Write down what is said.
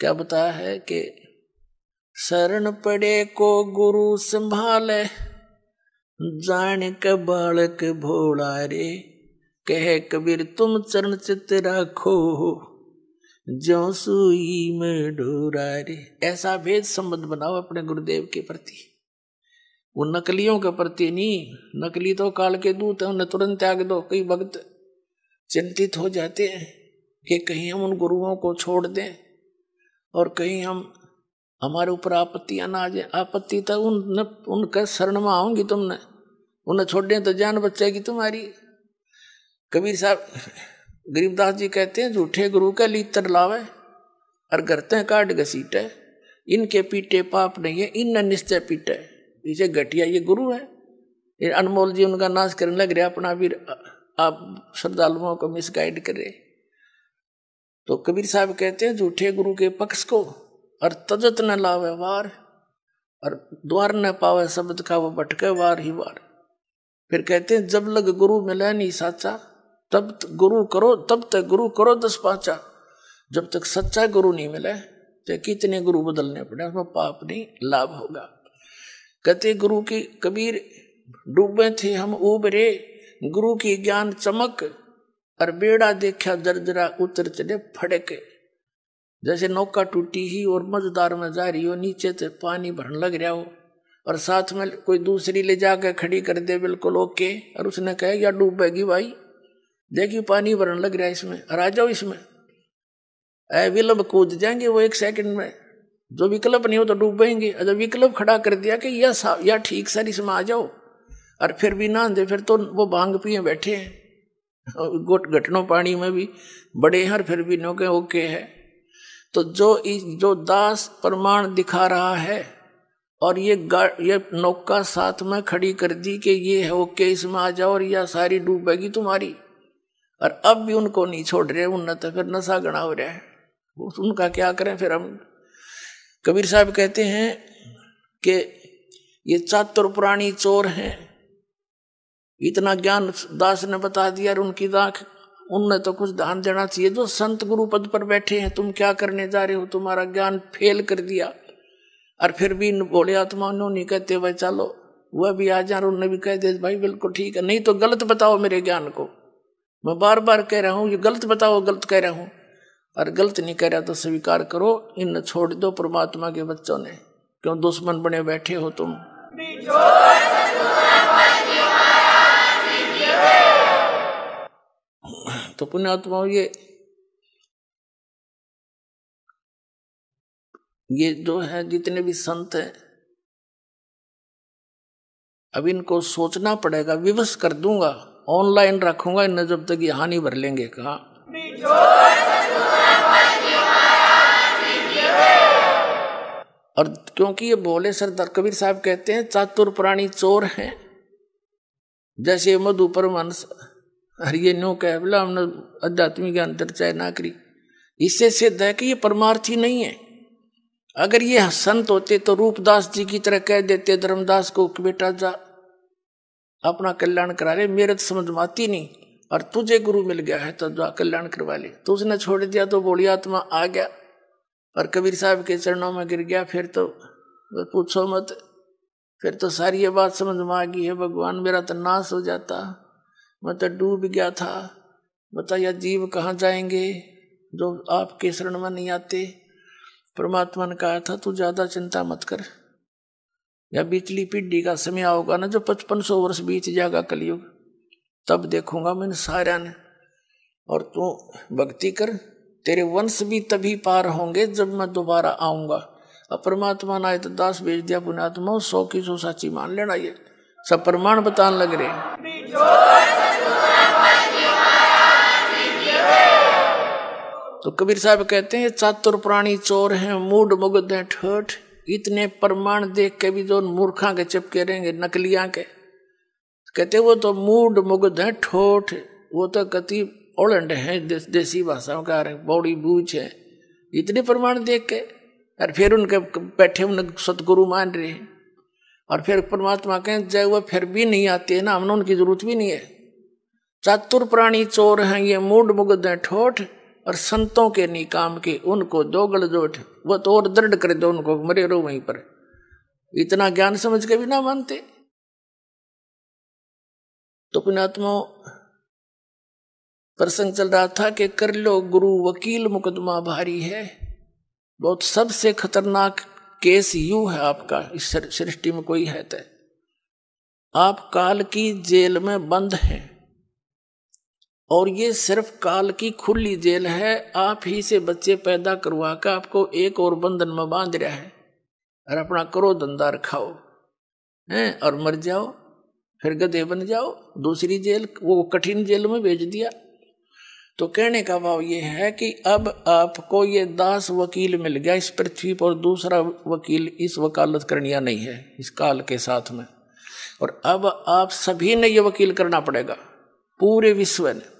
क्या बताया है कि शरण पड़े को गुरु संभाले जाने के बालक भोला रे कह कबीर तुम चरण चित राखो जो सुई में डोरा रे ऐसा भेद संबंध बनाओ अपने गुरुदेव के प्रति वो नकलियों के प्रति नहीं नकली तो काल के दूत है उन्हें तुरंत त्याग दो कई भक्त चिंतित हो जाते हैं कि कहीं हम उन गुरुओं को छोड़ दें और कहीं हम हमारे ऊपर आपत्तियां ना आ जाए आपत्ति तो उन उनका शरण में आओगी तुमने उन्हें छोड़ने तो जान बचेगी तुम्हारी कबीर साहब गरीबदास जी कहते हैं झूठे गुरु का लीतर लावे और गरते काट घसीटे इनके पीटे पाप नहीं है इन निश्चय पीटे इसे घटिया ये गुरु है ये अनमोल जी उनका नाश करने लग रहा अपना भी आप श्रद्धालुओं को मिसगाइड करें तो कबीर साहब कहते हैं झूठे गुरु के पक्ष को और तजत न लावे वार और द्वार न पावे शब्द का वो भटके वार ही वार फिर कहते हैं जब लग गुरु मिले नहीं साचा तब गुरु करो तब तक गुरु करो दस पाचा जब तक सच्चा गुरु नहीं मिले तो कितने गुरु बदलने पड़े उसमें पाप नहीं लाभ होगा कहते गुरु की कबीर डूबे थे हम उबरे गुरु की ज्ञान चमक और बेड़ा देखा दर्जरा उतर चले फड़के जैसे नौका टूटी ही और मजदार में जा रही हो नीचे से पानी भरने लग रहा हो और साथ में कोई दूसरी ले जाके खड़ी कर दे बिल्कुल ओके और उसने कहा या डूबेगी भाई देखिए पानी भरने लग रहा है इसमें और आ जाओ इसमें अः विलम्ब कूद जाएंगे वो एक सेकंड में जो विकल्प नहीं हो तो डूबेंगे जब विकल्प खड़ा कर दिया कि या या ठीक सर इसमें आ जाओ और फिर भी ना दे फिर तो वो भांग पिए बैठे हैं गुट घटनो पानी में भी बड़े हर फिर भी नौके ओके है तो जो इस जो दास प्रमाण दिखा रहा है और ये ये नौका साथ में खड़ी कर दी कि ये है ओके इसमें आ जाओ और यह सारी डूबेगी तुम्हारी और अब भी उनको नहीं छोड़ रहे उन फिर नशा गणा हो रहा है उनका क्या करें फिर हम कबीर साहब कहते हैं कि ये चातुर पुराणी चोर हैं इतना ज्ञान दास ने बता दिया उनकी दाख उनने तो कुछ दान देना चाहिए जो संत गुरु पद पर बैठे हैं तुम क्या करने जा रहे हो तुम्हारा ज्ञान फेल कर दिया और फिर भी बोले आत्मा नहीं कहते भाई चलो वह भी आ जा उन्होंने भी कह दे भाई बिल्कुल ठीक है नहीं तो गलत बताओ मेरे ज्ञान को मैं बार बार कह रहा हूँ ये गलत बताओ गलत कह रहा हूँ और गलत नहीं कह रहा तो स्वीकार करो इन छोड़ दो परमात्मा के बच्चों ने क्यों दुश्मन बने बैठे हो तुम तो आत्मा ये ये जो है जितने भी संत हैं अब इनको सोचना पड़ेगा विवश कर दूंगा ऑनलाइन रखूंगा इन्हें जब तक यहां नहीं भर लेंगे कहा और क्योंकि ये बोले सर कबीर साहब कहते हैं चातुर प्राणी चोर हैं जैसे मधुपर मन हरिये नो कह बोला हमने आध्यात्मिक अंतर चर्चा ना करी इससे सिद्ध है कि ये परमार्थी नहीं है अगर ये संत होते तो रूपदास जी की तरह कह देते धर्मदास को कि बेटा जा अपना कल्याण करा ले मेरे तो समझ माती नहीं और तुझे गुरु मिल गया है तो जा कल्याण करवा ले तो उसने छोड़ दिया तो बोली आत्मा आ गया और कबीर साहब के चरणों में गिर गया फिर तो पूछो मत फिर तो सारी ये बात समझ में आ गई है भगवान मेरा तो नाश हो जाता मतलब डूब गया था बताया जीव कहाँ जाएंगे जो आपके शरण में नहीं आते परमात्मा ने कहा था तू ज्यादा चिंता मत कर या बीचली पीढ़ी का समय आओगा ना जो पचपन सौ वर्ष बीत जाएगा कलयुग तब देखूंगा मैंने सारा ने और तू भक्ति कर तेरे वंश भी तभी पार होंगे जब मैं दोबारा आऊंगा अब परमात्मा ने तो दास भेज दिया पुणात्मा सौ की सौ साची मान लेना ये सब प्रमाण बताने लग रहे हैं तो कबीर साहब कहते हैं चातुर प्राणी चोर हैं मूड मुगद हैं ठोठ इतने प्रमाण देख के भी जो मूर्खा के चिपके रहेंगे नकलियाँ के कहते वो तो मूड मुगद हैं ठोठ वो तो कति ओलंड है देश, देसी भाषाओं का बौड़ी बूझ है इतने प्रमाण देख के और फिर उनके बैठे उन सतगुरु मान रहे हैं और फिर परमात्मा कहें जय वह फिर भी नहीं आती है ना हमने उनकी जरूरत भी नहीं है चातुर प्राणी चोर हैं ये मूड मुगद हैं ठोठ और संतों के निकाम के उनको दो जोठ वो तो और दृढ़ कर दो तो उनको मरे रो वहीं पर इतना ज्ञान समझ के भी ना मानते तो पुणात्मा प्रसंग चल रहा था कि कर लो गुरु वकील मुकदमा भारी है बहुत सबसे खतरनाक केस यू है आपका इस सृष्टि में कोई है तय आप काल की जेल में बंद हैं और ये सिर्फ काल की खुली जेल है आप ही से बच्चे पैदा करवा कर आपको एक और बंधन में बांध रहा है और अपना करो धंधा रखाओ हैं और मर जाओ फिर गधे बन जाओ दूसरी जेल वो कठिन जेल में भेज दिया तो कहने का भाव ये है कि अब आपको ये दास वकील मिल गया इस पृथ्वी पर दूसरा वकील इस वकालत करनिया नहीं है इस काल के साथ में और अब आप सभी ने ये वकील करना पड़ेगा पूरे विश्व ने